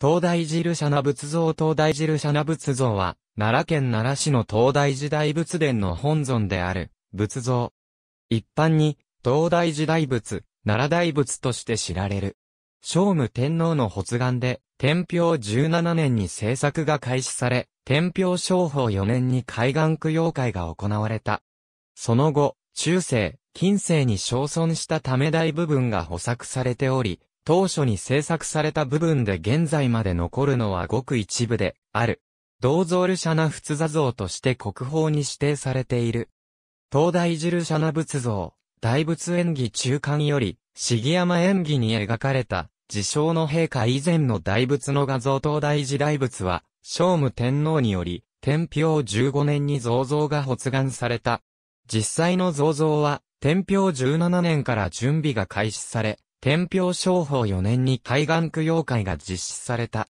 東大寺ルシャナ仏像東大寺ルシャナ仏像は、奈良県奈良市の東大寺大仏殿の本尊である、仏像。一般に、東大寺大仏、奈良大仏として知られる。聖武天皇の発願で、天平17年に制作が開始され、天平商法4年に海岸供養会が行われた。その後、中世、近世に焼損したため大部分が補作されており、当初に制作された部分で現在まで残るのはごく一部である。銅像ルシャナ仏座像として国宝に指定されている。東大寺ルシャナ仏像、大仏演技中間より、杉山演技に描かれた、自称の陛下以前の大仏の画像東大寺大仏は、聖武天皇により、天平15年に造像が発願された。実際の造像は、天平17年から準備が開始され、天平商法4年に海岸供養会が実施された。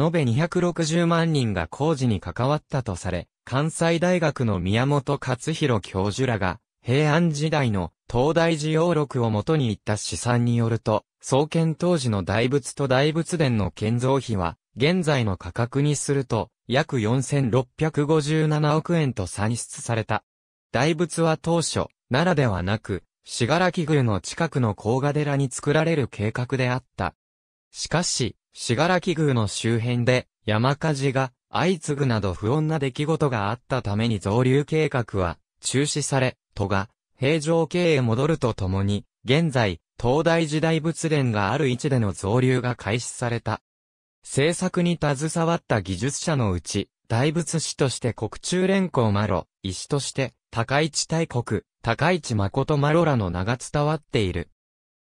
延べ260万人が工事に関わったとされ、関西大学の宮本勝弘教授らが、平安時代の東大寺要録をもとに行った試算によると、創建当時の大仏と大仏殿の建造費は、現在の価格にすると、約4657億円と算出された。大仏は当初、奈良ではなく、信楽宮の近くの甲賀寺に作られる計画であった。しかし、信楽宮の周辺で山火事が相次ぐなど不穏な出来事があったために増流計画は中止され、都が平常経営戻るとともに、現在、東大時代仏殿がある位置での増流が開始された。制作に携わった技術者のうち、大仏師として国中連合マロ、医師として、高市大国、高市誠マロらの名が伝わっている。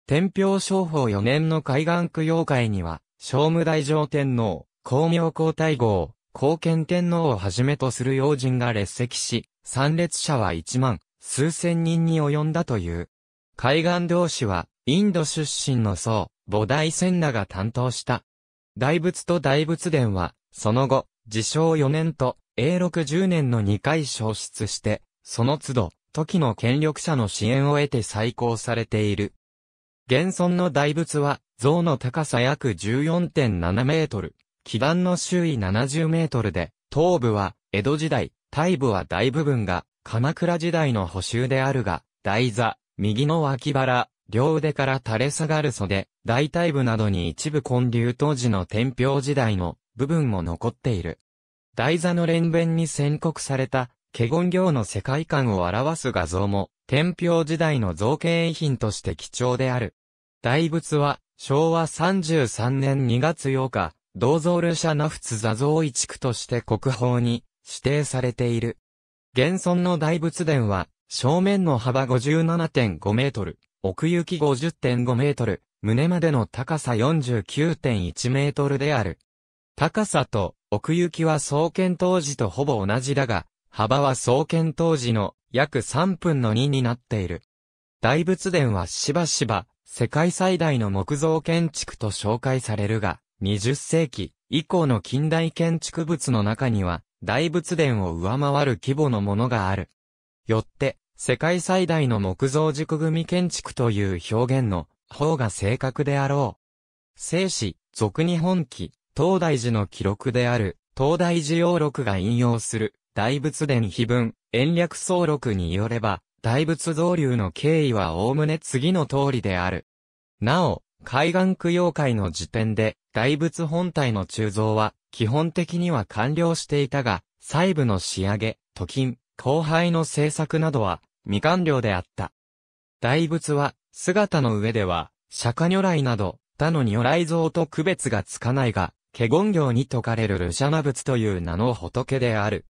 天平商法4年の海岸供養会には、聖武大上天皇、光明皇太后、皇権天皇をはじめとする要人が列席し、参列者は1万、数千人に及んだという。海岸同士は、インド出身の僧、菩提仙らが担当した。大仏と大仏殿は、その後、自称4年と、永禄10年の2回消失して、その都度、時の権力者の支援を得て再興されている。現存の大仏は、像の高さ約14.7メートル、基盤の周囲70メートルで、頭部は、江戸時代、大部は大部分が、鎌倉時代の補修であるが、台座、右の脇腹、両腕から垂れ下がる袖、大体部などに一部混流当時の天平時代の部分も残っている。台座の連弁に宣告された華厳行の世界観を表す画像も、天平時代の造形遺品として貴重である。大仏は、昭和33年2月8日、銅像ルシャナフツ座像移築として国宝に指定されている。現存の大仏殿は、正面の幅57.5メートル、奥行き50.5メートル、胸までの高さ49.1メートルである。高さと奥行きは創建当時とほぼ同じだが、幅は創建当時の約3分の2になっている。大仏殿はしばしば世界最大の木造建築と紹介されるが、20世紀以降の近代建築物の中には大仏殿を上回る規模のものがある。よって、世界最大の木造軸組建築という表現の方が正確であろう。聖史、俗日本記、東大寺の記録である、東大寺要録が引用する、大仏殿碑文、延略総録によれば、大仏造流の経緯はおおむね次の通りである。なお、海岸供養会の時点で、大仏本体の鋳造は、基本的には完了していたが、細部の仕上げ、時金、後輩の制作などは、未完了であった。大仏は、姿の上では、釈迦如来など、他の如来像と区別がつかないが、華厳行に説かれるルシャナ仏という名の仏である。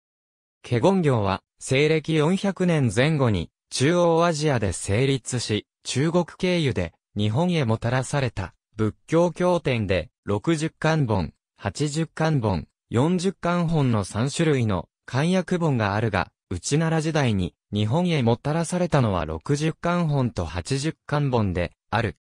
華厳業は、西暦400年前後に、中央アジアで成立し、中国経由で、日本へもたらされた、仏教経典で、60巻本、80巻本、40巻本の3種類の、漢訳本があるが、内奈良時代に、日本へもたらされたのは60巻本と80巻本で、ある。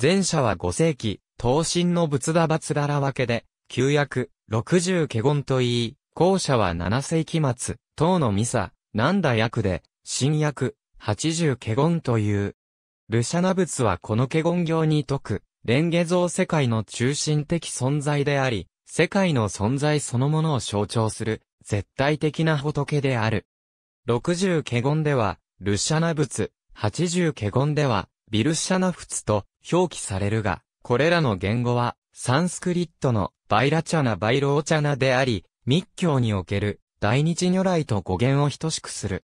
前者は5世紀、東進の仏陀罰だら分けで、旧約、60華厳といい、後者は7世紀末、唐のミサ、なんだ役で、新役、八十華厳という。ルシャナ仏はこの華厳行に説く、蓮華像世界の中心的存在であり、世界の存在そのものを象徴する、絶対的な仏である。六十華厳では、ルシャナ仏、八十華厳では、ビルシャナ仏と表記されるが、これらの言語は、サンスクリットのバイラチャナバイローチャナであり、密教における大日如来と語源を等しくする。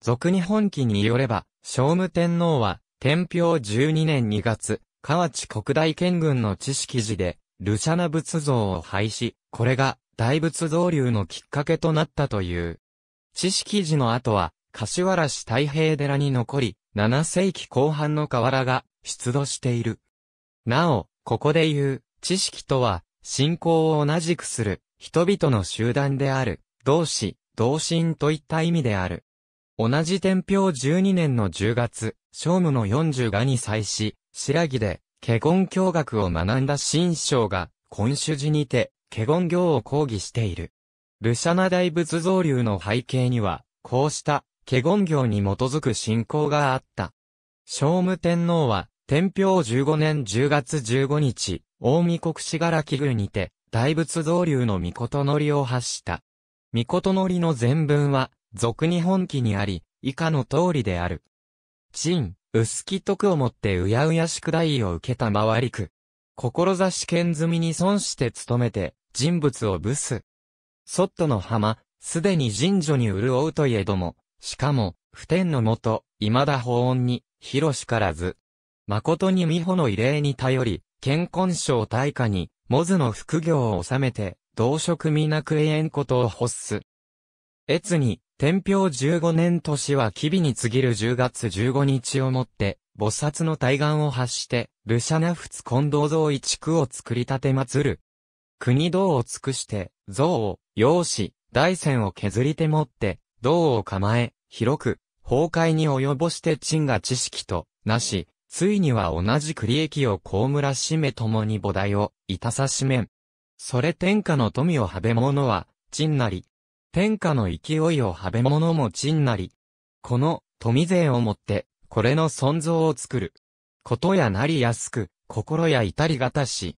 俗日本記によれば、聖武天皇は、天平12年2月、河内国大県軍の知識寺で、ルシャナ仏像を廃止、これが大仏造流のきっかけとなったという。知識寺の後は、柏原市太平寺に残り、7世紀後半の河原が出土している。なお、ここで言う、知識とは、信仰を同じくする、人々の集団である、同志、同心といった意味である。同じ天平十二年の十月、聖武の四十画に際し、白木で、華厳教学を学んだ新章が、今主寺にて、華厳行を講義している。ルシャナ大仏造流の背景には、こうした、華厳行に基づく信仰があった。聖武天皇は、天平十五年十月十五日、大見国志柄木宮にて、大仏造流の御事のりを発した。御事のりの全文は、俗に本記にあり、以下の通りである。陳、薄き徳をもってうやうやしくを受けた回りく。志剣済みに損して努めて、人物をブス。そっとの浜、すでに神女に潤うといえども、しかも、普天のもと、未だ法温に、広しからず。誠に美穂の異例に頼り、健康省大化に、モズの副業を収めて、同職皆クええんことを発す。越に、天平十五年年は吉備に過ぎる十月十五日をもって、菩薩の対岸を発して、ルシャナ仏近道像一区を作り立て祀る。国道を尽くして、像を、用紙、大線を削り手持って、道を構え、広く、崩壊に及ぼして鎮が知識と、なし、ついには同じ栗利益をむらしめ共に菩提を、いたさしめん。それ天下の富をはべものは、んなり。天下の勢いをはべのもんなり。この、富税をもって、これの尊像を作る。ことやなりやすく、心や至りがたし。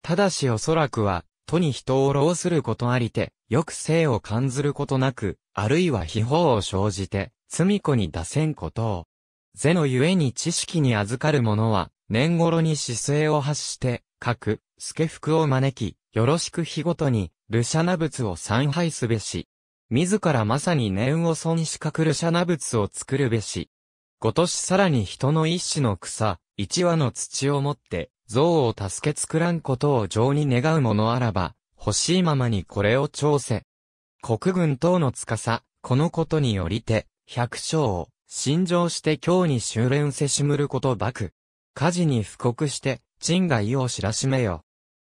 ただしおそらくは、とに人を労することありて、よく性を感ずることなく、あるいは非宝を生じて、罪子に出せんことを。是のゆえに知識に預かる者は、年頃に姿勢を発して、各、助福を招き、よろしく日ごとに、ルシャナ仏を参拝すべし。自らまさに念を損しかくルシャナ仏を作るべし。今年さらに人の一種の草、一羽の土をもって、象を助け作らんことを情に願う者あらば、欲しいままにこれを調せ。国軍等の司、このことによりて、百姓を、心情して今日に修練せしむることばく。火事に布告して、鎮が意を知らしめよ。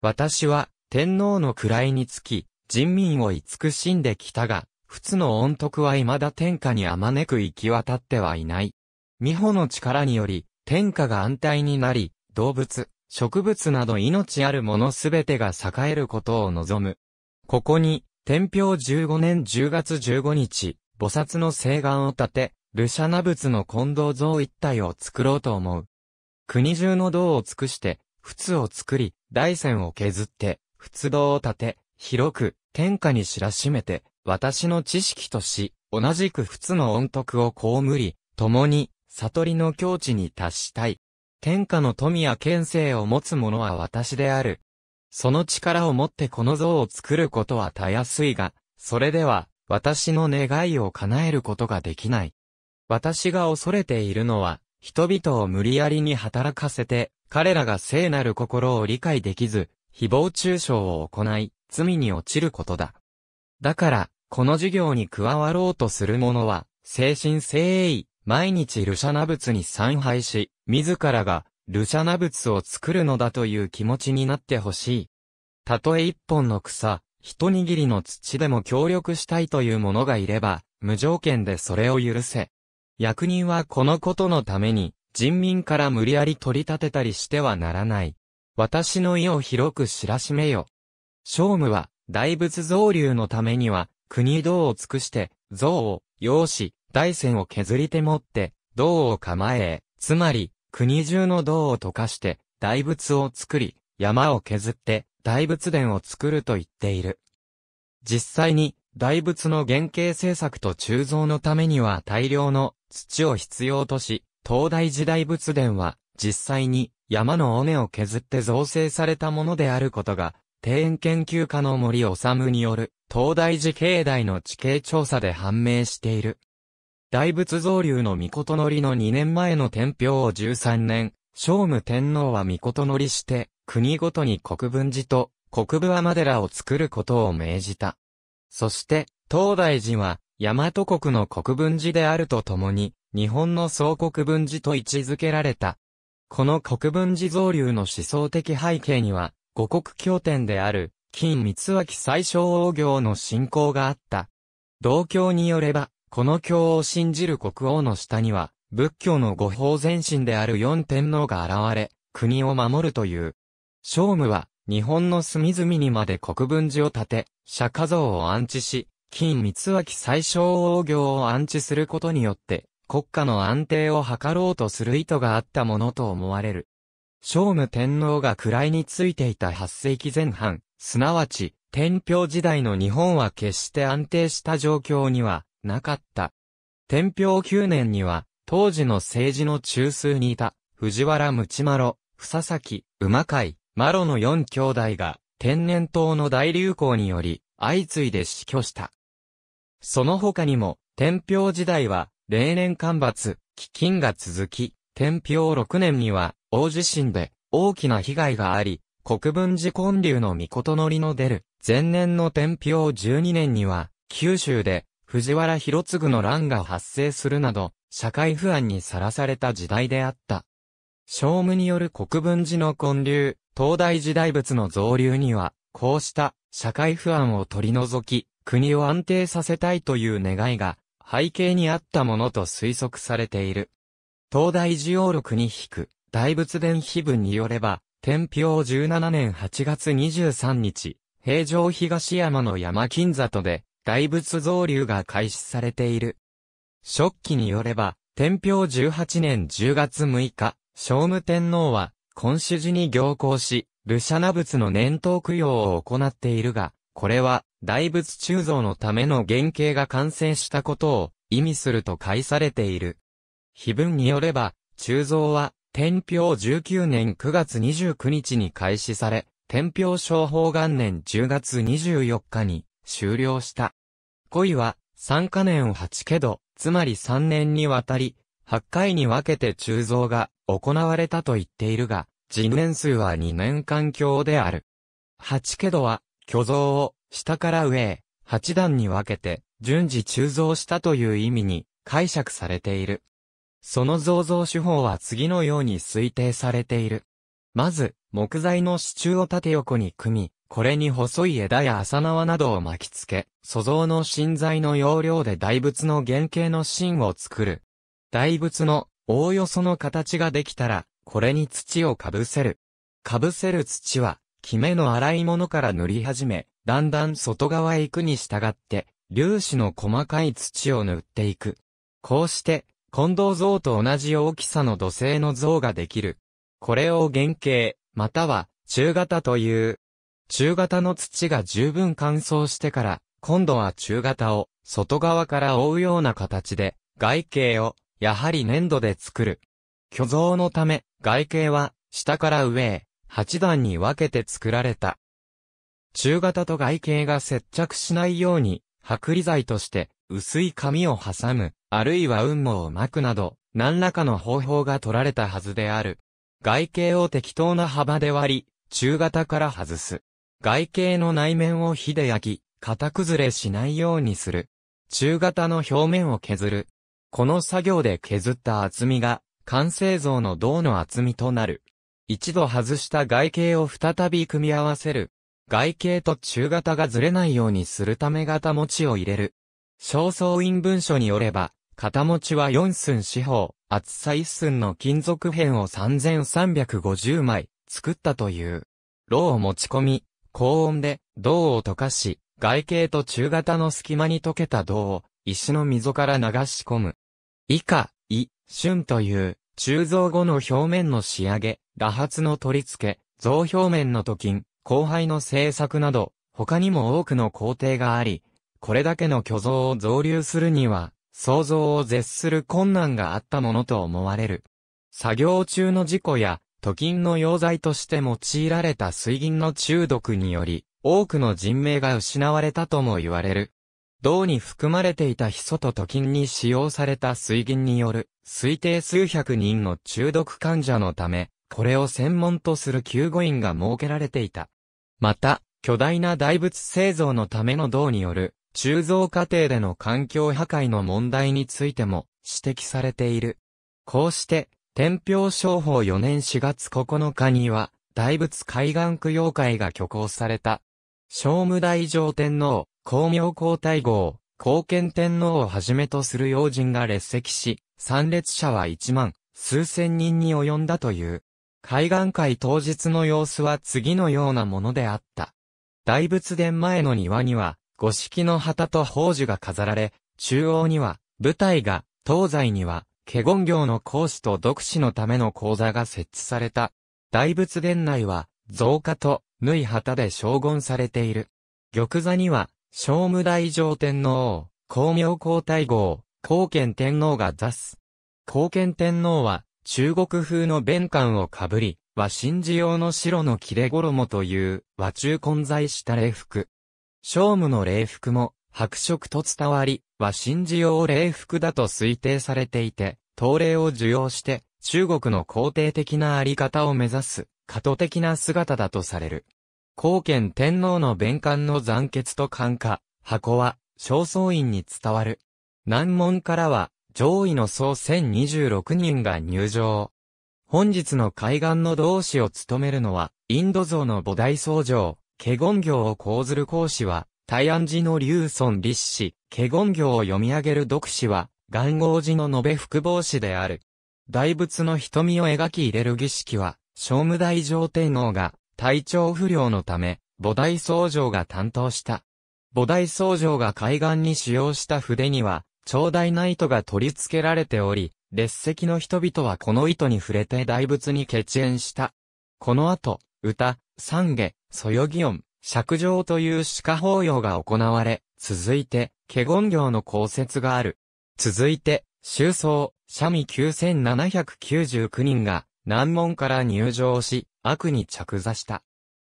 私は、天皇の位につき、人民を慈しんできたが、仏の恩徳は未だ天下にあまねく行き渡ってはいない。美穂の力により、天下が安泰になり、動物、植物など命あるものすべてが栄えることを望む。ここに、天平15年10月15日、菩薩の誓願を立て、ルシャナ仏の近藤像一体を作ろうと思う。国中の銅を尽くして、仏を作り、大山を削って、仏道を建て、広く、天下に知らしめて、私の知識とし、同じく仏の恩徳を被り、共に、悟りの境地に達したい。天下の富や権勢を持つ者は私である。その力を持ってこの像を作ることはたやすいが、それでは、私の願いを叶えることができない。私が恐れているのは、人々を無理やりに働かせて、彼らが聖なる心を理解できず、誹謗中傷を行い、罪に落ちることだ。だから、この授業に加わろうとする者は、精神精鋭毎日ルシャナ仏に参拝し、自らが、ルシャナ仏を作るのだという気持ちになってほしい。たとえ一本の草、一握りの土でも協力したいという者がいれば、無条件でそれを許せ。役人はこのことのために、人民から無理やり取り立てたりしてはならない。私の意を広く知らしめよ。聖武は、大仏造流のためには、国道を尽くして、像を、用紙、大線を削り手持って、銅を構え、つまり、国中の銅を溶かして、大仏を作り、山を削って、大仏殿を作ると言っている。実際に、大仏の原型政作と鋳造のためには大量の土を必要とし、東大時代仏殿は、実際に山の尾根を削って造成されたものであることが、庭園研究家の森治による、東大寺境内の地形調査で判明している。大仏造流の御事のりの2年前の天平を13年、聖武天皇は御事のりして、国ごとに国分寺と国部天寺を作ることを命じた。そして、東大寺は、大和国の国分寺であるとともに、日本の総国分寺と位置づけられた。この国分寺造流の思想的背景には、五国経典である、金三脇最小王行の信仰があった。同教によれば、この教を信じる国王の下には、仏教の五法前身である四天皇が現れ、国を守るという。聖武は、日本の隅々にまで国分寺を建て、釈迦像を安置し、金三明最小王行を安置することによって、国家の安定を図ろうとする意図があったものと思われる。聖武天皇が位についていた8世紀前半、すなわち、天平時代の日本は決して安定した状況にはなかった。天平9年には、当時の政治の中枢にいた、藤原ふさ房崎、馬海、マロの4兄弟が、天然痘の大流行により、相次いで死去した。その他にも、天平時代は、例年干ばつ、飢饉が続き、天平6年には、大地震で、大きな被害があり、国分寺建立の御琴のりの出る、前年の天平12年には、九州で、藤原広次の乱が発生するなど、社会不安にさらされた時代であった。聖武による国分寺の建立、東大時代物の増流には、こうした社会不安を取り除き、国を安定させたいという願いが背景にあったものと推測されている。東大寺王録に引く大仏伝碑文によれば、天平17年8月23日、平城東山の山金里で大仏造流が開始されている。初期によれば、天平18年10月6日、聖武天皇は、今主寺に行行し、ルシャナ仏の念頭供養を行っているが、これは、大仏鋳造のための原型が完成したことを意味すると解されている。碑文によれば、鋳造は、天平19年9月29日に開始され、天平商法元年10月24日に終了した。恋は、3カ年8けど、つまり3年にわたり、8回に分けて鋳造が行われたと言っているが、人年数は2年間強である。八けどは、巨像を下から上へ、八段に分けて、順次鋳造したという意味に解釈されている。その造像手法は次のように推定されている。まず、木材の支柱を縦横に組み、これに細い枝や浅縄などを巻き付け、素像の芯材の要領で大仏の原型の芯を作る。大仏のおおよその形ができたら、これに土をかぶせる。かぶせる土は、キメの粗いものから塗り始め、だんだん外側へ行くに従って、粒子の細かい土を塗っていく。こうして、近藤像と同じ大きさの土星の像ができる。これを原型、または中型という。中型の土が十分乾燥してから、今度は中型を外側から覆うような形で、外形をやはり粘土で作る。巨像のため、外形は、下から上へ、8段に分けて作られた。中型と外形が接着しないように、剥離剤として、薄い紙を挟む、あるいは雲母を巻くなど、何らかの方法が取られたはずである。外形を適当な幅で割り、中型から外す。外形の内面を火で焼き、型崩れしないようにする。中型の表面を削る。この作業で削った厚みが完成像の銅の厚みとなる。一度外した外形を再び組み合わせる。外形と中型がずれないようにするため型持ちを入れる。小僧院文書によれば、型持ちは4寸四方、厚さ1寸の金属片を3350枚作ったという。炉を持ち込み、高温で銅を溶かし、外形と中型の隙間に溶けた銅を石の溝から流し込む。以下、春という、鋳造後の表面の仕上げ、打髪の取り付け、造表面の塗金、後輩の製作など、他にも多くの工程があり、これだけの巨像を造流するには、想像を絶する困難があったものと思われる。作業中の事故や、塗金の溶剤として用いられた水銀の中毒により、多くの人命が失われたとも言われる。銅に含まれていたヒ素とトキンに使用された水銀による推定数百人の中毒患者のため、これを専門とする救護員が設けられていた。また、巨大な大仏製造のための銅による鋳造過程での環境破壊の問題についても指摘されている。こうして、天平商法4年4月9日には、大仏海岸供養会が挙行された。聖武大上天皇、光明皇太后、皇憲天皇をはじめとする要人が列席し、参列者は一万、数千人に及んだという。海岸会当日の様子は次のようなものであった。大仏殿前の庭には、五色の旗と宝珠が飾られ、中央には、舞台が、東西には、華厳行の講師と読師のための講座が設置された。大仏殿内は、造花と、縫い旗で称軍されている。玉座には、聖武大上天皇、光明皇太后、光賢天皇が座す。光賢天皇は、中国風の弁冠をかぶり、和神事用の白の切れ衣という和中混在した礼服。聖武の礼服も白色と伝わり、和神事用礼服だと推定されていて、東礼を受容して中国の皇帝的なあり方を目指す、過渡的な姿だとされる。後見天皇の弁官の残血と感化、箱は、正倉院に伝わる。難問からは、上位の総1026人が入場。本日の海岸の同志を務めるのは、インド像の菩提僧正、華厳行を講ずる講師は、大安寺の龍尊立氏、華厳行を読み上げる読師は、元号寺の延べ福帽子である。大仏の瞳を描き入れる儀式は、聖武大上天皇が、体調不良のため、菩提僧正が担当した。菩提僧正が海岸に使用した筆には、長大な糸が取り付けられており、列席の人々はこの糸に触れて大仏に血縁した。この後、歌、三下、そよぎ音、釈上という鹿法要が行われ、続いて、華厳行の降雪がある。続いて、修僧、三味9799人が、難門から入場し、悪に着座した。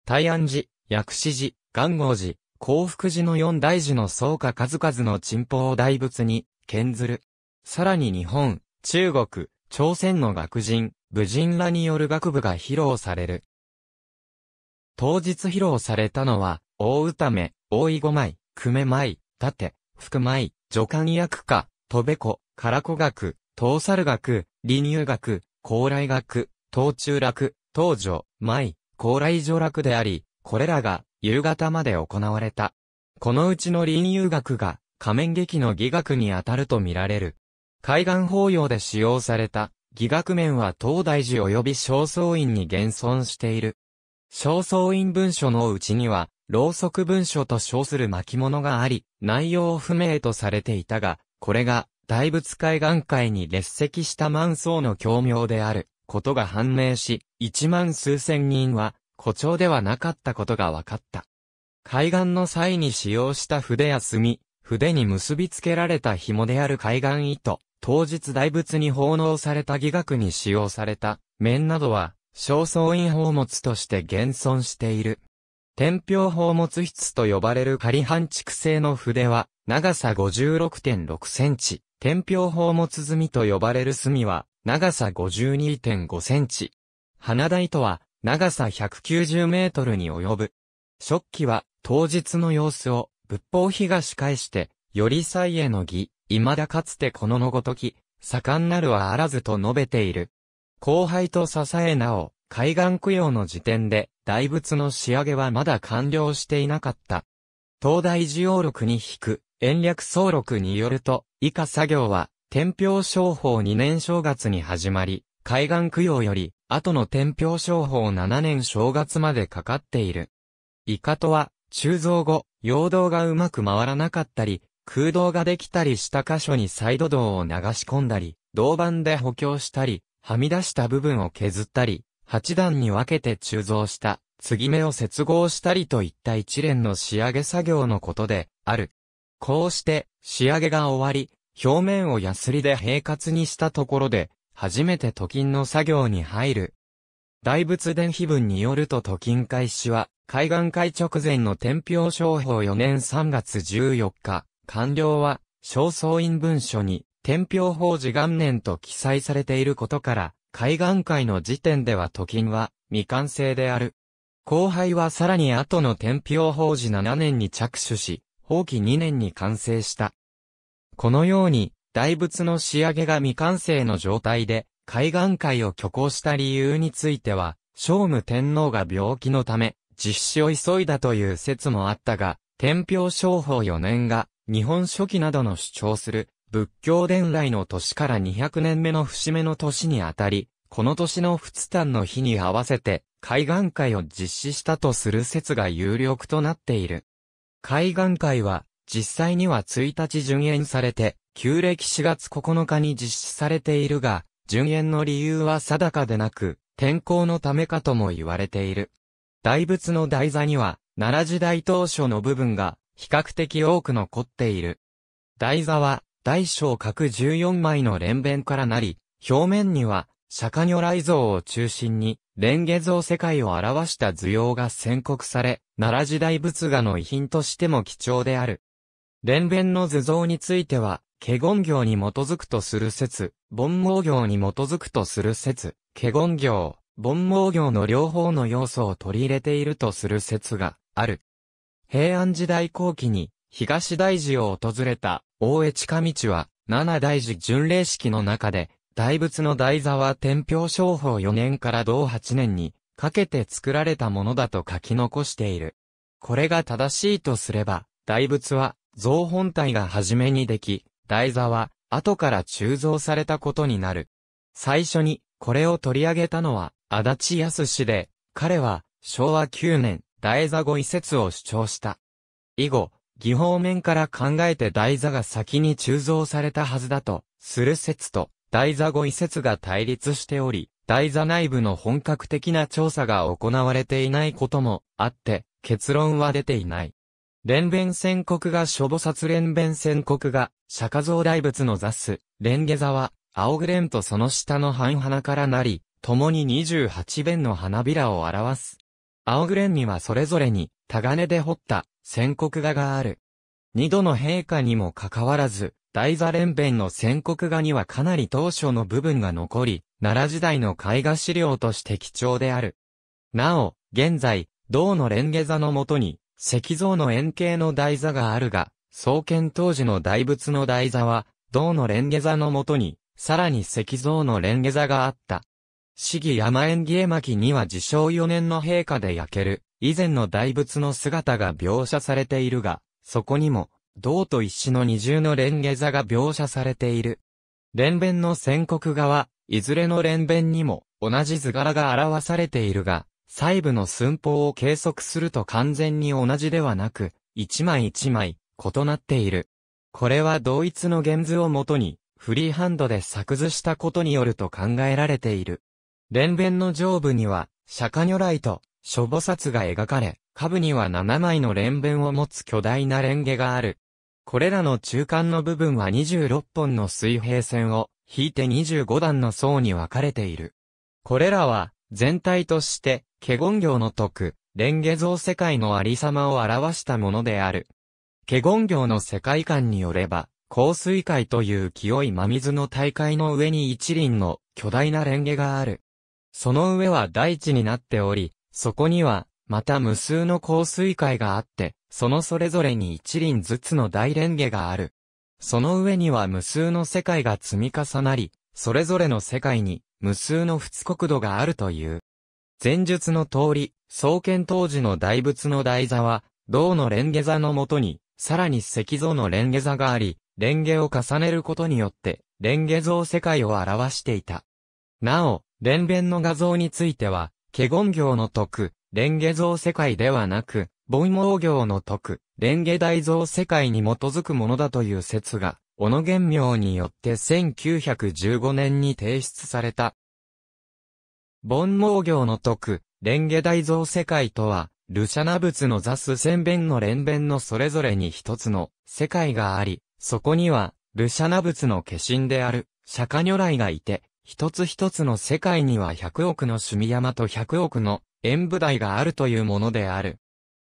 大安寺、薬師寺、元号寺、幸福寺の四大寺の創価数々の陳法を大仏に、剣ずる。さらに日本、中国、朝鮮の学人、武人らによる学部が披露される。当日披露されたのは、大歌目、大井五枚、久米舞、盾、福舞、助官役家、戸べ子、唐子学、東猿学、離乳学、高麗学、東中楽、東女、舞、高麗女楽であり、これらが夕方まで行われた。このうちの林遊楽が仮面劇の儀楽にあたると見られる。海岸法要で使用された儀楽面は東大寺及び正倉院に現存している。正倉院文書のうちには、ろうそく文書と称する巻物があり、内容不明とされていたが、これが大仏海岸会に列席した満層の教名である。ことが判明し、一万数千人は、誇張ではなかったことが分かった。海岸の際に使用した筆や墨、筆に結び付けられた紐である海岸糸、当日大仏に奉納された儀学に使用された、面などは、正倉院宝物として現存している。天平宝物筆と呼ばれる仮半畜製の筆は、長さ56.6センチ、天平宝物鼓と呼ばれる隅は、長さ52.5センチ。花台とは、長さ190メートルに及ぶ。食器は、当日の様子を、仏法東返して、より際への儀、未だかつてこののごとき、盛んなるはあらずと述べている。後輩と支えなお、海岸供養の時点で、大仏の仕上げはまだ完了していなかった。東大寺王録に引く、延暦総録によると、以下作業は、天平商法2年正月に始まり、海岸供養より、後の天平商法7年正月までかかっている。イカとは、鋳造後、陽動がうまく回らなかったり、空洞ができたりした箇所にサイド道を流し込んだり、銅板で補強したり、はみ出した部分を削ったり、8段に分けて鋳造した、継ぎ目を接合したりといった一連の仕上げ作業のことで、ある。こうして、仕上げが終わり、表面をヤスリで平滑にしたところで、初めて塗金の作業に入る。大仏殿碑文によると塗金開始は、海岸会直前の天平商法4年3月14日、完了は、正倉院文書に、天平法事元年と記載されていることから、海岸会の時点では塗金は、未完成である。後輩はさらに後の天平法事7年に着手し、法棄2年に完成した。このように、大仏の仕上げが未完成の状態で、海岸会を挙行した理由については、聖武天皇が病気のため、実施を急いだという説もあったが、天平商法4年が、日本初期などの主張する、仏教伝来の年から200年目の節目の年にあたり、この年の仏誕の日に合わせて、海岸会を実施したとする説が有力となっている。海岸会は、実際には1日順延されて、旧暦4月9日に実施されているが、順延の理由は定かでなく、天候のためかとも言われている。大仏の台座には、奈良時代当初の部分が、比較的多く残っている。台座は、大小各14枚の連弁からなり、表面には、釈迦如来像を中心に、蓮華像世界を表した図様が宣告され、奈良時代仏画の遺品としても貴重である。連弁の図像については、華厳行に基づくとする説、盆毛行に基づくとする説、華厳行、盆毛行の両方の要素を取り入れているとする説がある。平安時代後期に東大寺を訪れた大江近道は七大寺巡礼式の中で大仏の台座は天平商法4年から同8年にかけて作られたものだと書き残している。これが正しいとすれば、大仏は、像本体が初めにでき、台座は、後から鋳造されたことになる。最初に、これを取り上げたのは、足立康氏で、彼は、昭和9年、台座語移説を主張した。以後、技法面から考えて台座が先に鋳造されたはずだと、する説と、台座語移説が対立しており、台座内部の本格的な調査が行われていないこともあって、結論は出ていない。連弁宣告が諸母殺連弁宣告が、釈迦像大仏の座す、蓮華座は、青グレンとその下の半花からなり、共に28弁の花びらを表す。青グレンにはそれぞれに、タガネで彫った、宣告画がある。二度の陛下にもかかわらず、大座連弁の宣告画にはかなり当初の部分が残り、奈良時代の絵画資料として貴重である。なお、現在、銅のレンゲ座のもとに、石像の円形の台座があるが、創建当時の大仏の台座は、銅のレンゲ座のもとに、さらに石像のレンゲ座があった。市議山縁起絵巻には自称4年の陛下で焼ける、以前の大仏の姿が描写されているが、そこにも、銅と石の二重のレンゲ座が描写されている。連弁の宣告画は、いずれの連弁にも同じ図柄が表されているが、細部の寸法を計測すると完全に同じではなく、一枚一枚異なっている。これは同一の原図をもとに、フリーハンドで作図したことによると考えられている。連弁の上部には、釈迦如来と、諸菩薩が描かれ、下部には7枚の連弁を持つ巨大な連。ンがある。これらの中間の部分は26本の水平線を引いて25段の層に分かれている。これらは、全体として、華厳行の徳、蓮華像世界のありさまを表したものである。華厳行の世界観によれば、香水界という清い真水の大海の上に一輪の巨大な蓮華がある。その上は大地になっており、そこには、また無数の香水界があって、そのそれぞれに一輪ずつの大蓮華がある。その上には無数の世界が積み重なり、それぞれの世界に無数の仏国土があるという。前述の通り、創建当時の大仏の台座は、銅の蓮華座のもとに、さらに石像の蓮華座があり、蓮華を重ねることによって、蓮華像世界を表していた。なお、蓮弁の画像については、華厳行の徳、蓮華像世界ではなく、盆毛行の徳、蓮華大蔵世界に基づくものだという説が、小野玄明によって1915年に提出された。盆毛行の徳、蓮華大蔵世界とは、ルシャナ仏の座す千弁の連弁のそれぞれに一つの世界があり、そこには、ルシャナ仏の化身である、釈迦如来がいて、一つ一つの世界には百億の趣味山と百億の演舞台があるというものである。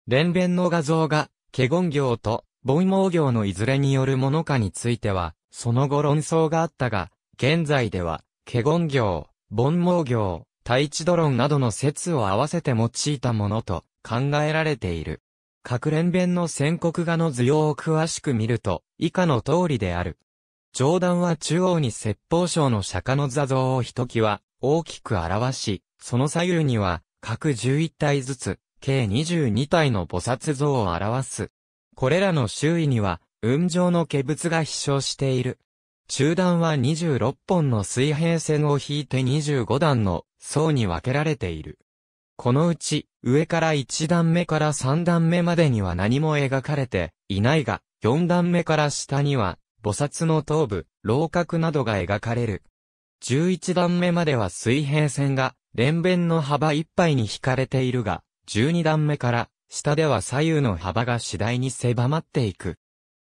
連弁の画像が華厳業と盆毛業のいずれによるものかについては、その後論争があったが、現在では、華厳業、盆毛業、大地ドロンなどの説を合わせて用いたものと考えられている。各連弁の宣告画の図様を詳しく見ると、以下の通りである。上段は中央に説法省の釈迦の座像をひときわ大きく表し、その左右には各11体ずつ計22体の菩薩像を表す。これらの周囲には、雲上の化物が飛翔している。中段は26本の水平線を引いて25段の層に分けられている。このうち、上から1段目から3段目までには何も描かれていないが、4段目から下には、菩薩の頭部、楼閣などが描かれる。11段目までは水平線が、連弁の幅いっぱいに引かれているが、12段目から、下では左右の幅が次第に狭まっていく。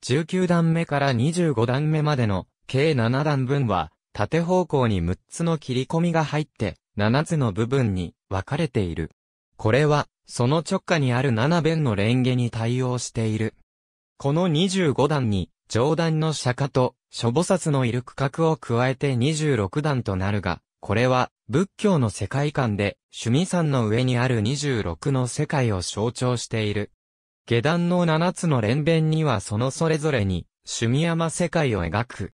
19段目から25段目までの、計7段分は、縦方向に6つの切り込みが入って、7つの部分に分かれている。これは、その直下にある7弁のレンゲに対応している。この25段に、上段の釈迦と、諸菩薩のいる区画を加えて26段となるが、これは、仏教の世界観で、趣味山の上にある26の世界を象徴している。下段の7つの連弁にはそのそれぞれに、趣味山世界を描く。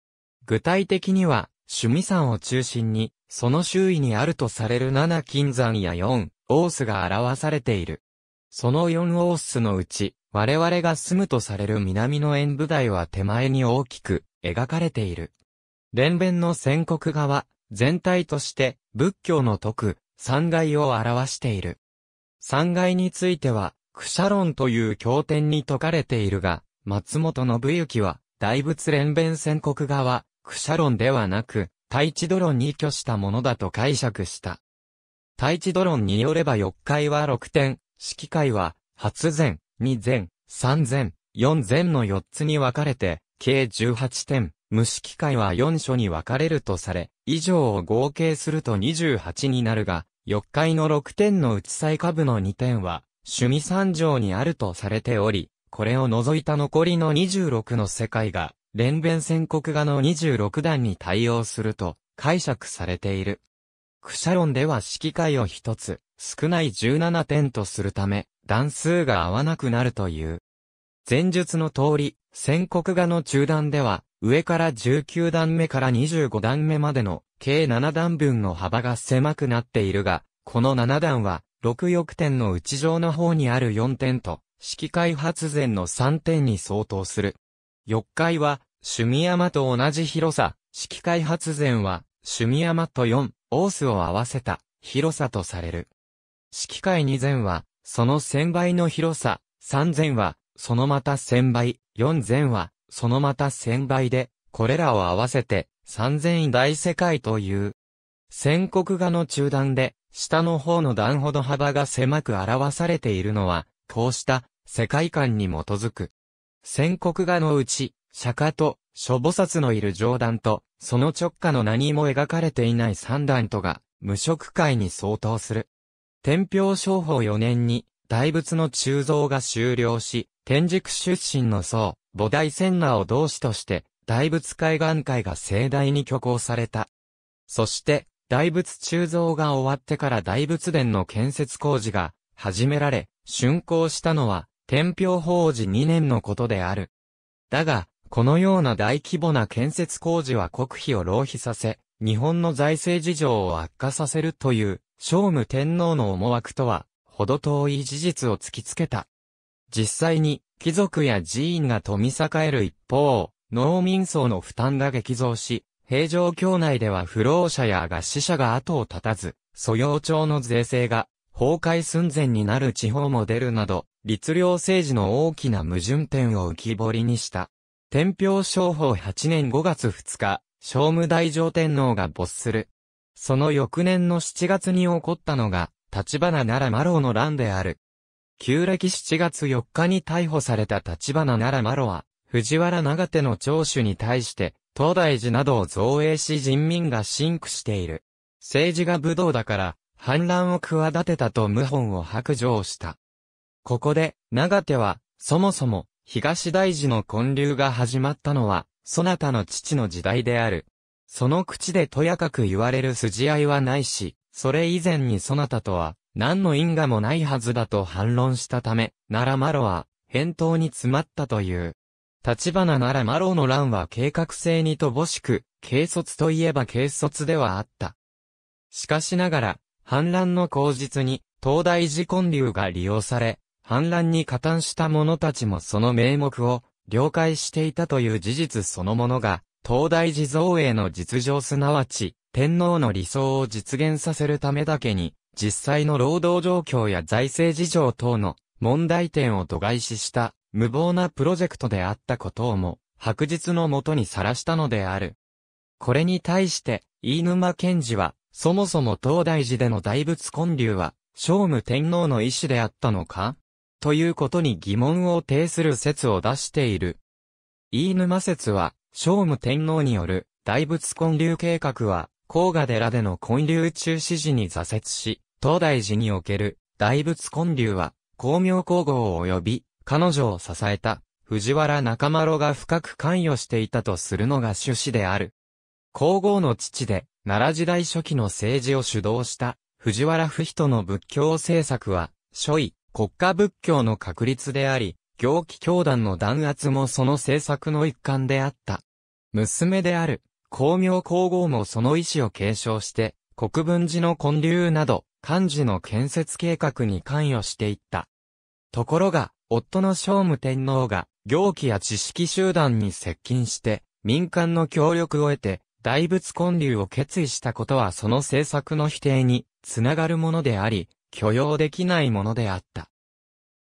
具体的には、趣味山を中心に、その周囲にあるとされる7金山や4、オースが表されている。その4オースのうち、我々が住むとされる南の縁舞台は手前に大きく描かれている。連弁の宣告側、全体として仏教の徳、三階を表している。三階については、クシャロンという経典に説かれているが、松本信之は、大仏連弁宣告側、クシャロンではなく、大地ドロンに居したものだと解釈した。大地ドロンによれば四階は六点、季階は、発前、二前、三前、四前の四つに分かれて、計十八点、無機械は4所に分かれるとされ、以上を合計すると28になるが、4回の6点のうち最下部の2点は、趣味三条にあるとされており、これを除いた残りの26の世界が、連弁宣告画の26段に対応すると解釈されている。クシャロンでは式界を一つ、少ない17点とするため、段数が合わなくなるという。前述の通り、宣告画の中段では、上から19段目から25段目までの計7段分の幅が狭くなっているが、この7段は、6翼点の内上の方にある4点と、式開発前の3点に相当する。4階は、趣味山と同じ広さ、式開発前は、趣味山と4、オースを合わせた、広さとされる。式会2前は、その1000倍の広さ、3前は、そのまた1000倍、4前は、そのまた千倍で、これらを合わせて、三千位大世界という。線国画の中段で、下の方の段ほど幅が狭く表されているのは、こうした世界観に基づく。線国画のうち、釈迦と諸菩薩のいる上段と、その直下の何も描かれていない三段とが、無色界に相当する。天平商法4年に、大仏の鋳造が終了し、天竺出身の僧、菩提仙那を同志として、大仏海岸会が盛大に挙行された。そして、大仏鋳造が終わってから大仏殿の建設工事が始められ、竣工したのは、天平法事2年のことである。だが、このような大規模な建設工事は国費を浪費させ、日本の財政事情を悪化させるという、聖武天皇の思惑とは、ほど遠い事実を突きつけた。実際に、貴族や寺院が富み栄える一方、農民層の負担が激増し、平城京内では不老者や餓死者が後を絶たず、素養町の税制が崩壊寸前になる地方も出るなど、律令政治の大きな矛盾点を浮き彫りにした。天平商法8年5月2日、聖武大上天皇が没する。その翌年の7月に起こったのが、立花奈良麻呂の乱である。旧暦7月4日に逮捕された立花奈良マロは、藤原長手の聴取に対して、東大寺などを造営し人民が深苦している。政治が武道だから、反乱を企てたと謀反を白状した。ここで、長手は、そもそも、東大寺の建立が始まったのは、そなたの父の時代である。その口でとやかく言われる筋合いはないし、それ以前にそなたとは、何の因果もないはずだと反論したため、奈良マロは、返答に詰まったという。立花奈良マロの乱は計画性に乏しく、軽率といえば軽率ではあった。しかしながら、反乱の口実に、東大寺建立が利用され、反乱に加担した者たちもその名目を、了解していたという事実そのものが、東大寺造営の実情すなわち、天皇の理想を実現させるためだけに、実際の労働状況や財政事情等の問題点を度外視した無謀なプロジェクトであったことをも白日のもとにさらしたのである。これに対して飯沼賢治はそもそも東大寺での大仏建立は聖武天皇の意思であったのかということに疑問を呈する説を出している。飯沼説は、聖武天皇による大仏建立計画は、甲賀寺での建立中止時に挫折し、東大寺における大仏建立は、光明皇后及び、彼女を支えた、藤原中丸が深く関与していたとするのが趣旨である。皇后の父で、奈良時代初期の政治を主導した、藤原不人の仏教政策は、初位、国家仏教の確立であり、行基教団の弾圧もその政策の一環であった。娘である、光明皇后もその意志を継承して、国分寺の建立など、漢字の建設計画に関与していった。ところが、夫の聖武天皇が、行基や知識集団に接近して、民間の協力を得て、大仏建立を決意したことはその政策の否定に、つながるものであり、許容できないものであった。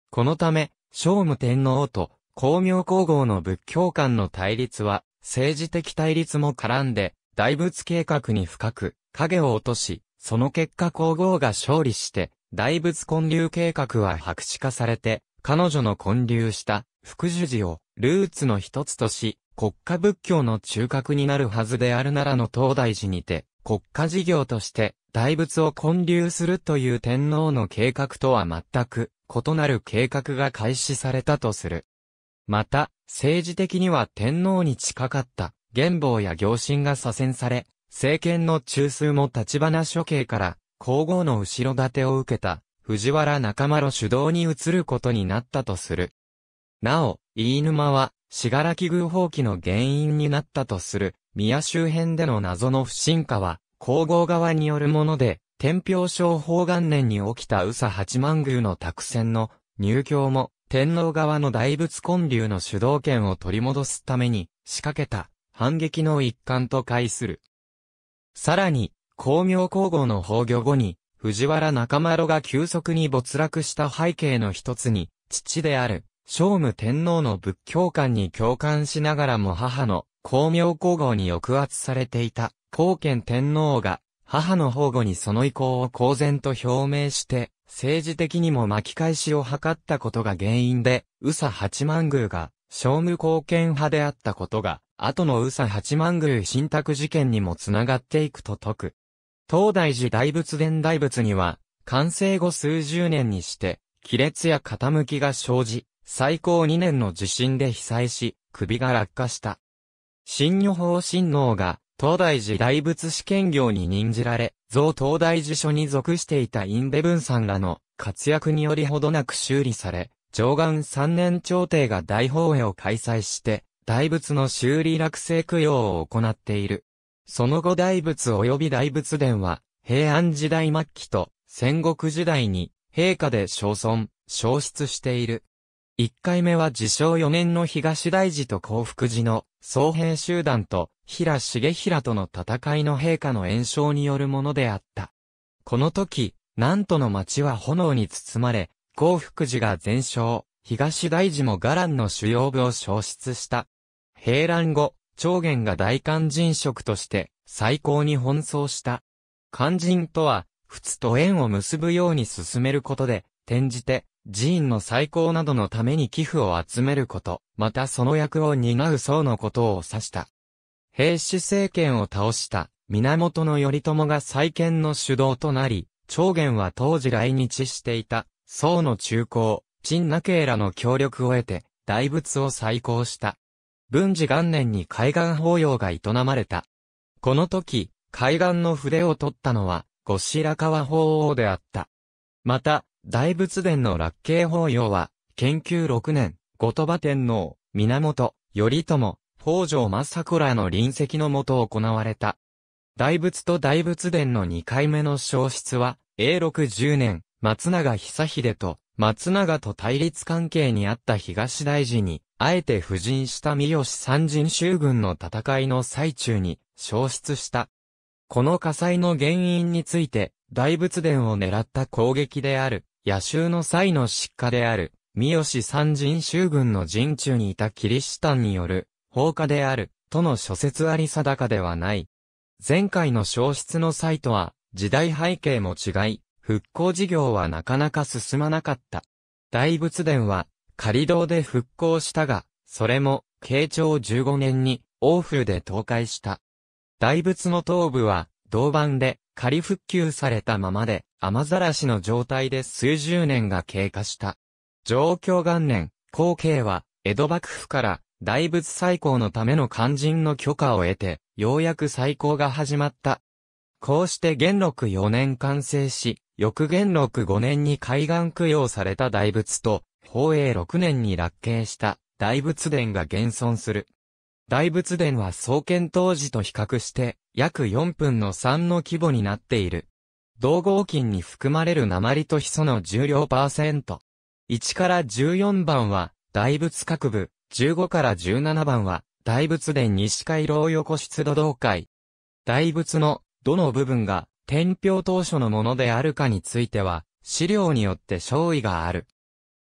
このため、聖武天皇と、光明皇后の仏教間の対立は、政治的対立も絡んで、大仏計画に深く影を落とし、その結果皇后が勝利して、大仏建立計画は白紙化されて、彼女の建立した福寿寺をルーツの一つとし、国家仏教の中核になるはずである奈良の東大寺にて、国家事業として大仏を建立するという天皇の計画とは全く異なる計画が開始されたとする。また、政治的には天皇に近かった元望や行進が左遷され、政権の中枢も立花処刑から皇后の後ろ盾を受けた藤原仲丸主導に移ることになったとする。なお、飯沼は、死柄木宮放棄の原因になったとする、宮周辺での謎の不信化は、皇后側によるもので、天平症法元年に起きた宇佐八幡宮の託戦の入教も、天皇側の大仏建立の主導権を取り戻すために仕掛けた反撃の一環と解する。さらに、光明皇后の崩御後に、藤原中丸が急速に没落した背景の一つに、父である、聖武天皇の仏教観に共感しながらも母の光明皇后に抑圧されていた、皇憲天皇が、母の保護にその意向を公然と表明して、政治的にも巻き返しを図ったことが原因で、宇佐八幡宮が、聖武貢献派であったことが、後の宇佐八幡宮神託事件にもつながっていくと説く。東大寺大仏殿大仏には、完成後数十年にして、亀裂や傾きが生じ、最高2年の地震で被災し、首が落下した。新女法神王が、東大寺大仏試験業に任じられ、増東大寺所に属していたインベブンさんらの活躍によりほどなく修理され、上岸3年朝廷が大法会を開催して、大仏の修理落成供養を行っている。その後大仏及び大仏殿は、平安時代末期と戦国時代に、陛下で焼損、消失している。一回目は自称4年の東大寺と幸福寺の総兵集団と平重平との戦いの陛下の炎症によるものであった。この時、南都の町は炎に包まれ、幸福寺が全焼、東大寺も伽藍の主要部を消失した。平乱後、長元が大肝人職として最高に奔走した。肝人とは、仏と縁を結ぶように進めることで、転じて、寺院の再興などのために寄付を集めること、またその役を担う僧のことを指した。平氏政権を倒した源頼朝が再建の主導となり、長元は当時来日していた僧の中高、陳那慶らの協力を得て、大仏を再興した。文治元年に海岸法要が営まれた。この時、海岸の筆を取ったのは、後白河法王であった。また、大仏殿の落慶法要は、研究6年、後鳥羽天皇、源、頼朝、北条政子らの臨席のもと行われた。大仏と大仏殿の2回目の消失は、永禄10年、松永久秀と、松永と対立関係にあった東大寺に、あえて布陣した三好三人衆軍の戦いの最中に、消失した。この火災の原因について、大仏殿を狙った攻撃である、野襲の際の失火である、三好三人衆軍の陣中にいたキリシタンによる、放火である、との諸説あり定かではない。前回の消失の際とは、時代背景も違い、復興事業はなかなか進まなかった。大仏殿は仮堂で復興したが、それも慶長15年に王府で倒壊した。大仏の頭部は銅板で仮復旧されたままで雨ざらしの状態で数十年が経過した。状況元年、後継は江戸幕府から大仏再興のための肝心の許可を得て、ようやく再興が始まった。こうして元禄4年完成し、翌元禄5年に海岸供養された大仏と、宝永6年に落慶した大仏殿が現存する。大仏殿は創建当時と比較して約4分の3の規模になっている。同合金に含まれる鉛とヒ素の重量パーセント。1から14番は大仏各部、15から17番は大仏殿西回廊横出土道会。大仏のどの部分が天平当初のものであるかについては、資料によって勝意がある。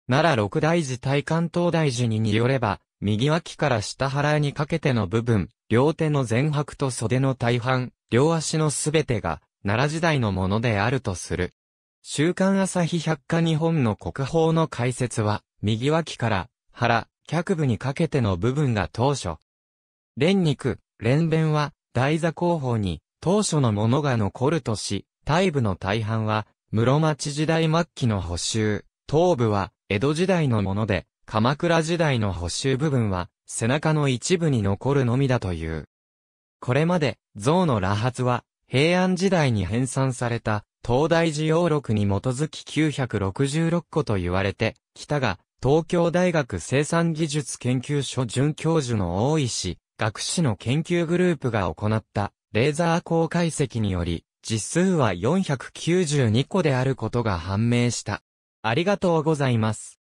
奈良六大寺大関東大寺にによれば、右脇から下腹にかけての部分、両手の前白と袖の大半、両足のすべてが、奈良時代のものであるとする。週刊朝日百科日本の国宝の解説は、右脇から腹、脚部にかけての部分が当初。連肉、連弁は、台座後方に、当初のものが残るとし、大部の大半は、室町時代末期の補修、頭部は、江戸時代のもので、鎌倉時代の補修部分は、背中の一部に残るのみだという。これまで、像の羅髪は、平安時代に編纂された、東大寺要録に基づき966個と言われて、北が、東京大学生産技術研究所准教授の大石、学士の研究グループが行った、レーザー光解析により、実数は492個であることが判明した。ありがとうございます。